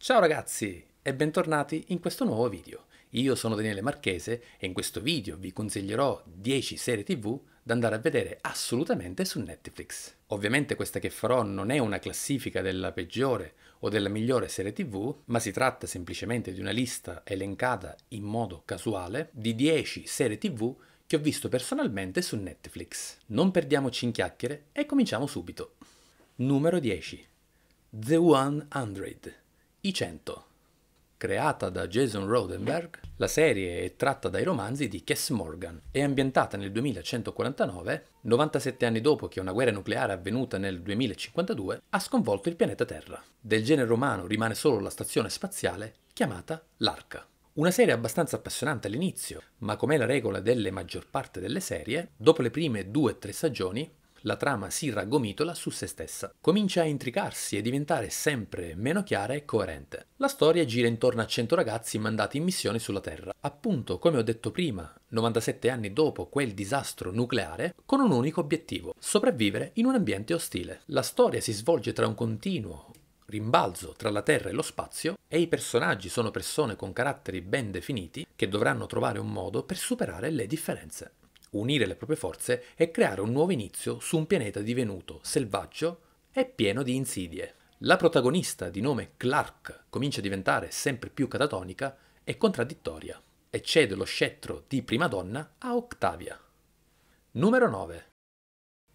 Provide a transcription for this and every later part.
Ciao ragazzi e bentornati in questo nuovo video. Io sono Daniele Marchese e in questo video vi consiglierò 10 serie tv da andare a vedere assolutamente su Netflix. Ovviamente questa che farò non è una classifica della peggiore o della migliore serie tv, ma si tratta semplicemente di una lista elencata in modo casuale di 10 serie tv che ho visto personalmente su Netflix. Non perdiamoci in chiacchiere e cominciamo subito. Numero 10. The 100. I 100. Creata da Jason Rodenberg, la serie è tratta dai romanzi di Cass Morgan e ambientata nel 2149, 97 anni dopo che una guerra nucleare avvenuta nel 2052 ha sconvolto il pianeta Terra. Del genere umano rimane solo la stazione spaziale chiamata l'Arca. Una serie abbastanza appassionante all'inizio, ma com'è la regola delle maggior parte delle serie, dopo le prime due o tre stagioni la trama si raggomitola su se stessa, comincia a intricarsi e diventare sempre meno chiara e coerente. La storia gira intorno a 100 ragazzi mandati in missione sulla Terra, appunto come ho detto prima, 97 anni dopo quel disastro nucleare, con un unico obiettivo, sopravvivere in un ambiente ostile. La storia si svolge tra un continuo rimbalzo tra la Terra e lo spazio e i personaggi sono persone con caratteri ben definiti che dovranno trovare un modo per superare le differenze unire le proprie forze e creare un nuovo inizio su un pianeta divenuto selvaggio e pieno di insidie. La protagonista, di nome Clark, comincia a diventare sempre più catatonica e contraddittoria e cede lo scettro di prima donna a Octavia. Numero 9.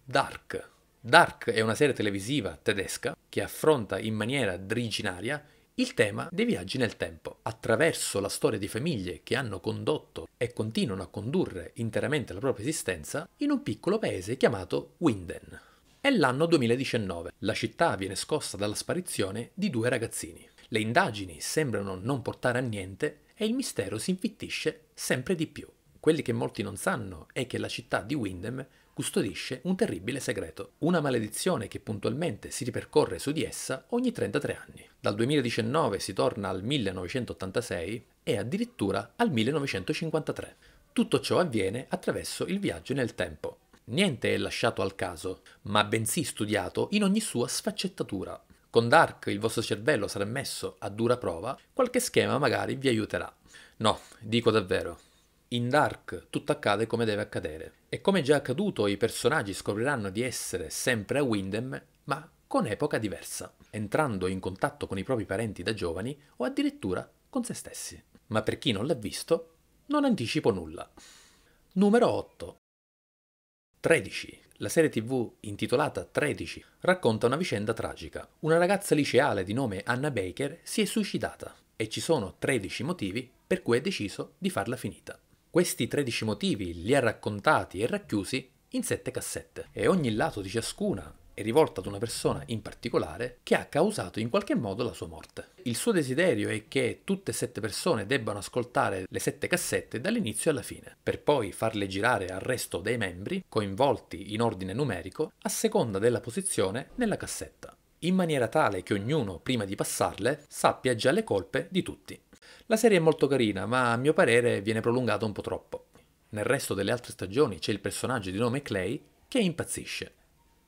Dark. Dark è una serie televisiva tedesca che affronta in maniera originaria il tema dei viaggi nel tempo, attraverso la storia di famiglie che hanno condotto e continuano a condurre interamente la propria esistenza in un piccolo paese chiamato Winden. È l'anno 2019, la città viene scossa dalla sparizione di due ragazzini. Le indagini sembrano non portare a niente e il mistero si infittisce sempre di più. Quelli che molti non sanno è che la città di Windham custodisce un terribile segreto, una maledizione che puntualmente si ripercorre su di essa ogni 33 anni. Dal 2019 si torna al 1986 e addirittura al 1953. Tutto ciò avviene attraverso il viaggio nel tempo. Niente è lasciato al caso, ma bensì studiato in ogni sua sfaccettatura. Con Dark il vostro cervello sarà messo a dura prova, qualche schema magari vi aiuterà. No, dico davvero, in Dark tutto accade come deve accadere. E come già accaduto, i personaggi scopriranno di essere sempre a Windham, ma con epoca diversa, entrando in contatto con i propri parenti da giovani o addirittura con se stessi. Ma per chi non l'ha visto, non anticipo nulla. Numero 8. 13. La serie tv intitolata 13 racconta una vicenda tragica. Una ragazza liceale di nome Anna Baker si è suicidata e ci sono 13 motivi per cui è deciso di farla finita. Questi 13 motivi li ha raccontati e racchiusi in 7 cassette e ogni lato di ciascuna è rivolta ad una persona in particolare che ha causato in qualche modo la sua morte. Il suo desiderio è che tutte e sette persone debbano ascoltare le sette cassette dall'inizio alla fine, per poi farle girare al resto dei membri, coinvolti in ordine numerico, a seconda della posizione nella cassetta, in maniera tale che ognuno, prima di passarle, sappia già le colpe di tutti. La serie è molto carina, ma a mio parere viene prolungata un po' troppo. Nel resto delle altre stagioni c'è il personaggio di nome Clay che impazzisce.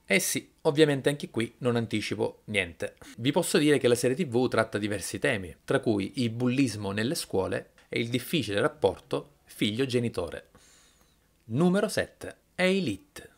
Eh sì, ovviamente anche qui non anticipo niente. Vi posso dire che la serie tv tratta diversi temi, tra cui il bullismo nelle scuole e il difficile rapporto figlio-genitore. Numero 7. Elite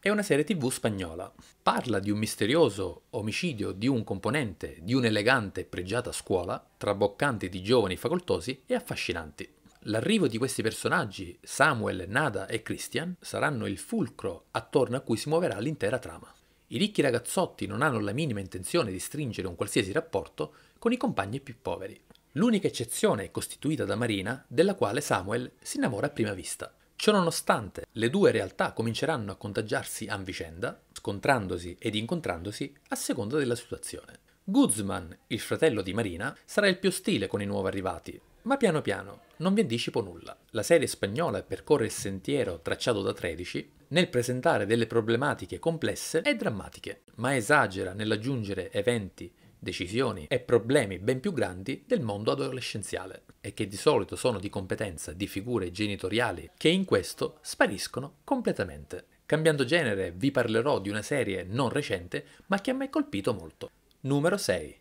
è una serie tv spagnola. Parla di un misterioso omicidio di un componente di un'elegante e pregiata scuola, traboccante di giovani facoltosi e affascinanti. L'arrivo di questi personaggi, Samuel, Nada e Christian, saranno il fulcro attorno a cui si muoverà l'intera trama. I ricchi ragazzotti non hanno la minima intenzione di stringere un qualsiasi rapporto con i compagni più poveri. L'unica eccezione è costituita da Marina, della quale Samuel si innamora a prima vista. Ciononostante, le due realtà cominceranno a contagiarsi a vicenda, scontrandosi ed incontrandosi a seconda della situazione. Guzman, il fratello di Marina, sarà il più ostile con i nuovi arrivati, ma piano piano non vi anticipo nulla. La serie spagnola percorre il sentiero tracciato da 13 nel presentare delle problematiche complesse e drammatiche, ma esagera nell'aggiungere eventi decisioni e problemi ben più grandi del mondo adolescenziale e che di solito sono di competenza di figure genitoriali che in questo spariscono completamente. Cambiando genere vi parlerò di una serie non recente ma che a me ha colpito molto. Numero 6.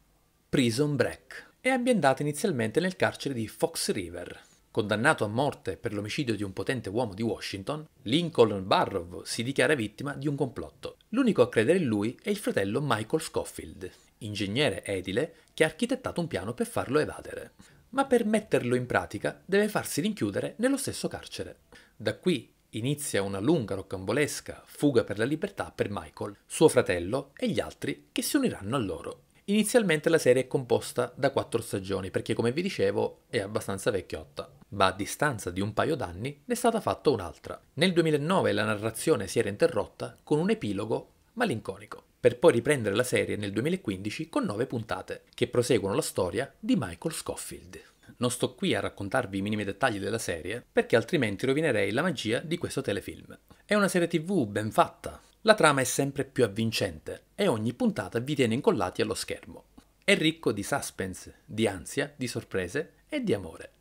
Prison Break. È ambientata inizialmente nel carcere di Fox River, Condannato a morte per l'omicidio di un potente uomo di Washington, Lincoln Barrow si dichiara vittima di un complotto. L'unico a credere in lui è il fratello Michael Scofield, ingegnere edile, che ha architettato un piano per farlo evadere. Ma per metterlo in pratica deve farsi rinchiudere nello stesso carcere. Da qui inizia una lunga roccambolesca fuga per la libertà per Michael, suo fratello e gli altri che si uniranno a loro. Inizialmente la serie è composta da quattro stagioni perché come vi dicevo è abbastanza vecchiotta, ma a distanza di un paio d'anni ne è stata fatta un'altra. Nel 2009 la narrazione si era interrotta con un epilogo malinconico, per poi riprendere la serie nel 2015 con nove puntate, che proseguono la storia di Michael Scofield. Non sto qui a raccontarvi i minimi dettagli della serie, perché altrimenti rovinerei la magia di questo telefilm. È una serie tv ben fatta. La trama è sempre più avvincente e ogni puntata vi tiene incollati allo schermo. È ricco di suspense, di ansia, di sorprese e di amore.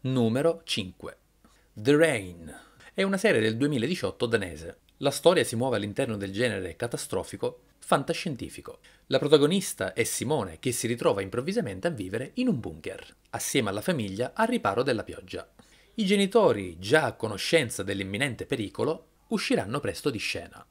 Numero 5. The Rain. È una serie del 2018 danese, la storia si muove all'interno del genere catastrofico fantascientifico. La protagonista è Simone che si ritrova improvvisamente a vivere in un bunker, assieme alla famiglia al riparo della pioggia. I genitori, già a conoscenza dell'imminente pericolo, usciranno presto di scena.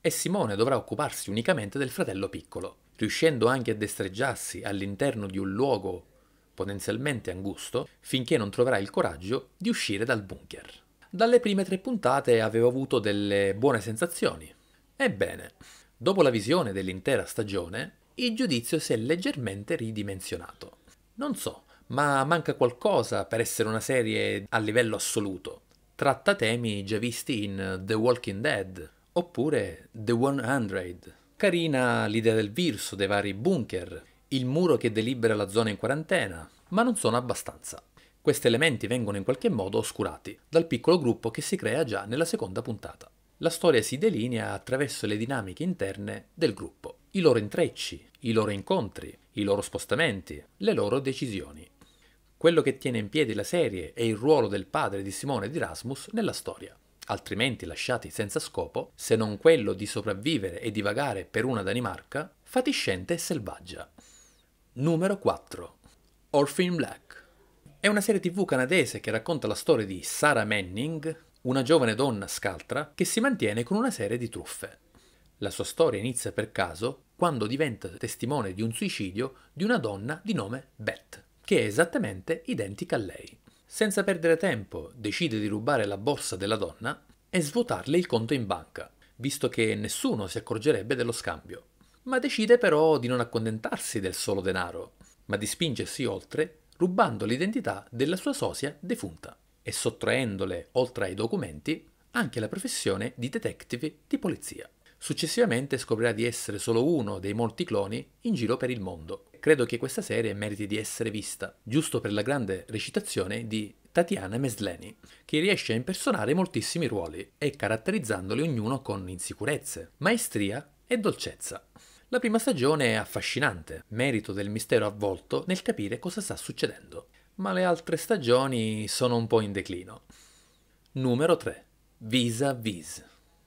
E Simone dovrà occuparsi unicamente del fratello piccolo, riuscendo anche a destreggiarsi all'interno di un luogo potenzialmente angusto finché non troverà il coraggio di uscire dal bunker dalle prime tre puntate avevo avuto delle buone sensazioni. Ebbene, dopo la visione dell'intera stagione, il giudizio si è leggermente ridimensionato. Non so, ma manca qualcosa per essere una serie a livello assoluto. Tratta temi già visti in The Walking Dead oppure The 100. Carina l'idea del virus, dei vari bunker, il muro che delibera la zona in quarantena, ma non sono abbastanza. Questi elementi vengono in qualche modo oscurati dal piccolo gruppo che si crea già nella seconda puntata. La storia si delinea attraverso le dinamiche interne del gruppo, i loro intrecci, i loro incontri, i loro spostamenti, le loro decisioni. Quello che tiene in piedi la serie è il ruolo del padre di Simone di Rasmus nella storia altrimenti lasciati senza scopo, se non quello di sopravvivere e divagare per una Danimarca, fatiscente e selvaggia. Numero 4. Orphan Black è una serie tv canadese che racconta la storia di Sarah Manning, una giovane donna scaltra che si mantiene con una serie di truffe. La sua storia inizia per caso quando diventa testimone di un suicidio di una donna di nome Beth, che è esattamente identica a lei. Senza perdere tempo, decide di rubare la borsa della donna e svuotarle il conto in banca, visto che nessuno si accorgerebbe dello scambio. Ma decide però di non accontentarsi del solo denaro, ma di spingersi oltre rubando l'identità della sua sosia defunta e sottraendole, oltre ai documenti, anche la professione di detective di polizia. Successivamente scoprirà di essere solo uno dei molti cloni in giro per il mondo. Credo che questa serie meriti di essere vista, giusto per la grande recitazione di Tatiana Mesleni, che riesce a impersonare moltissimi ruoli e caratterizzandoli ognuno con insicurezze, maestria e dolcezza. La prima stagione è affascinante, merito del mistero avvolto nel capire cosa sta succedendo, ma le altre stagioni sono un po' in declino. Numero 3. Visa Vis.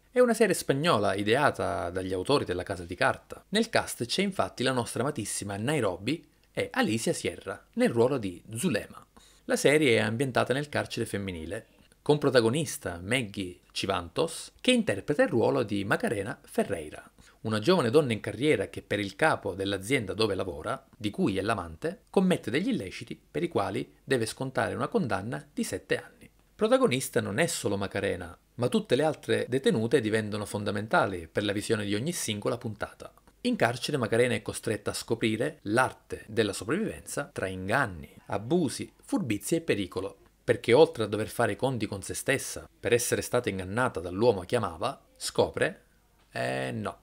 È una serie spagnola ideata dagli autori della Casa di Carta. Nel cast c'è infatti la nostra amatissima Nairobi e Alicia Sierra nel ruolo di Zulema. La serie è ambientata nel carcere femminile, con protagonista Maggie Civantos che interpreta il ruolo di Macarena Ferreira una giovane donna in carriera che per il capo dell'azienda dove lavora, di cui è l'amante, commette degli illeciti per i quali deve scontare una condanna di 7 anni. Protagonista non è solo Macarena, ma tutte le altre detenute diventano fondamentali per la visione di ogni singola puntata. In carcere Macarena è costretta a scoprire l'arte della sopravvivenza tra inganni, abusi, furbizie e pericolo, perché oltre a dover fare i conti con se stessa per essere stata ingannata dall'uomo che amava, scopre... Eh no,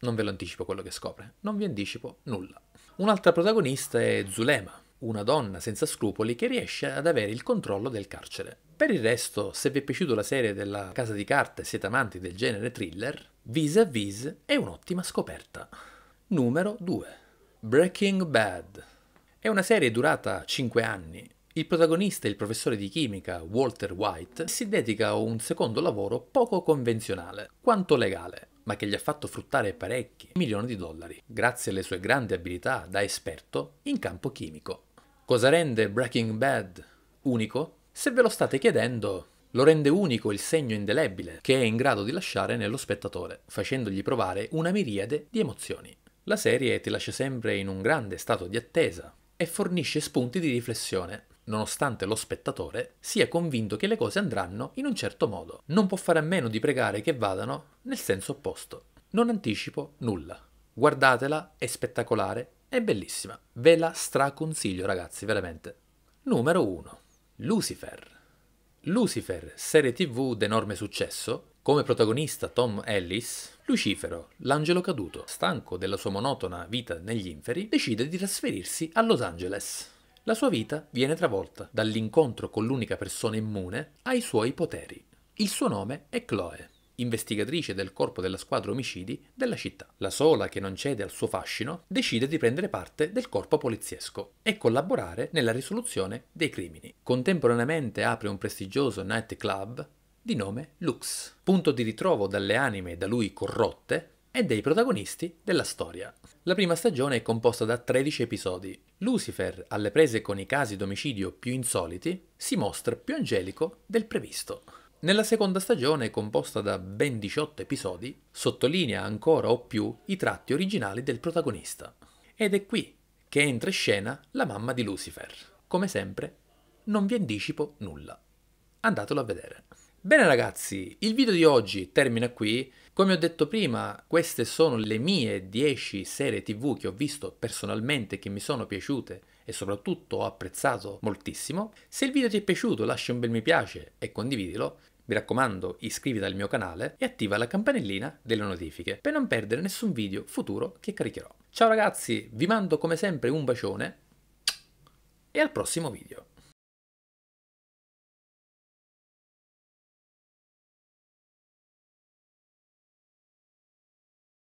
non ve lo anticipo quello che scopre, non vi anticipo nulla. Un'altra protagonista è Zulema, una donna senza scrupoli che riesce ad avere il controllo del carcere. Per il resto, se vi è piaciuta la serie della Casa di Carta e siete amanti del genere thriller, Vis a Vis è un'ottima scoperta. Numero 2. Breaking Bad. È una serie durata 5 anni. Il protagonista è il professore di chimica Walter White si dedica a un secondo lavoro poco convenzionale, quanto legale, ma che gli ha fatto fruttare parecchi milioni di dollari, grazie alle sue grandi abilità da esperto in campo chimico. Cosa rende Breaking Bad unico? Se ve lo state chiedendo, lo rende unico il segno indelebile che è in grado di lasciare nello spettatore, facendogli provare una miriade di emozioni. La serie ti lascia sempre in un grande stato di attesa e fornisce spunti di riflessione nonostante lo spettatore sia convinto che le cose andranno in un certo modo. Non può fare a meno di pregare che vadano nel senso opposto. Non anticipo nulla. Guardatela, è spettacolare, è bellissima. Ve la straconsiglio ragazzi, veramente. Numero 1. Lucifer. Lucifer, serie tv d'enorme successo, come protagonista Tom Ellis, Lucifero, l'angelo caduto, stanco della sua monotona vita negli inferi, decide di trasferirsi a Los Angeles la sua vita viene travolta dall'incontro con l'unica persona immune ai suoi poteri. Il suo nome è Chloe, investigatrice del corpo della squadra omicidi della città. La sola che non cede al suo fascino decide di prendere parte del corpo poliziesco e collaborare nella risoluzione dei crimini. Contemporaneamente apre un prestigioso nightclub di nome Lux, punto di ritrovo dalle anime da lui corrotte e dei protagonisti della storia. La prima stagione è composta da 13 episodi. Lucifer, alle prese con i casi d'omicidio più insoliti, si mostra più angelico del previsto. Nella seconda stagione, composta da ben 18 episodi, sottolinea ancora o più i tratti originali del protagonista. Ed è qui che entra in scena la mamma di Lucifer. Come sempre, non vi anticipo nulla. Andatelo a vedere. Bene ragazzi, il video di oggi termina qui. Come ho detto prima, queste sono le mie 10 serie tv che ho visto personalmente che mi sono piaciute e soprattutto ho apprezzato moltissimo. Se il video ti è piaciuto lascia un bel mi piace e condividilo. Mi raccomando iscriviti al mio canale e attiva la campanellina delle notifiche per non perdere nessun video futuro che caricherò. Ciao ragazzi, vi mando come sempre un bacione e al prossimo video.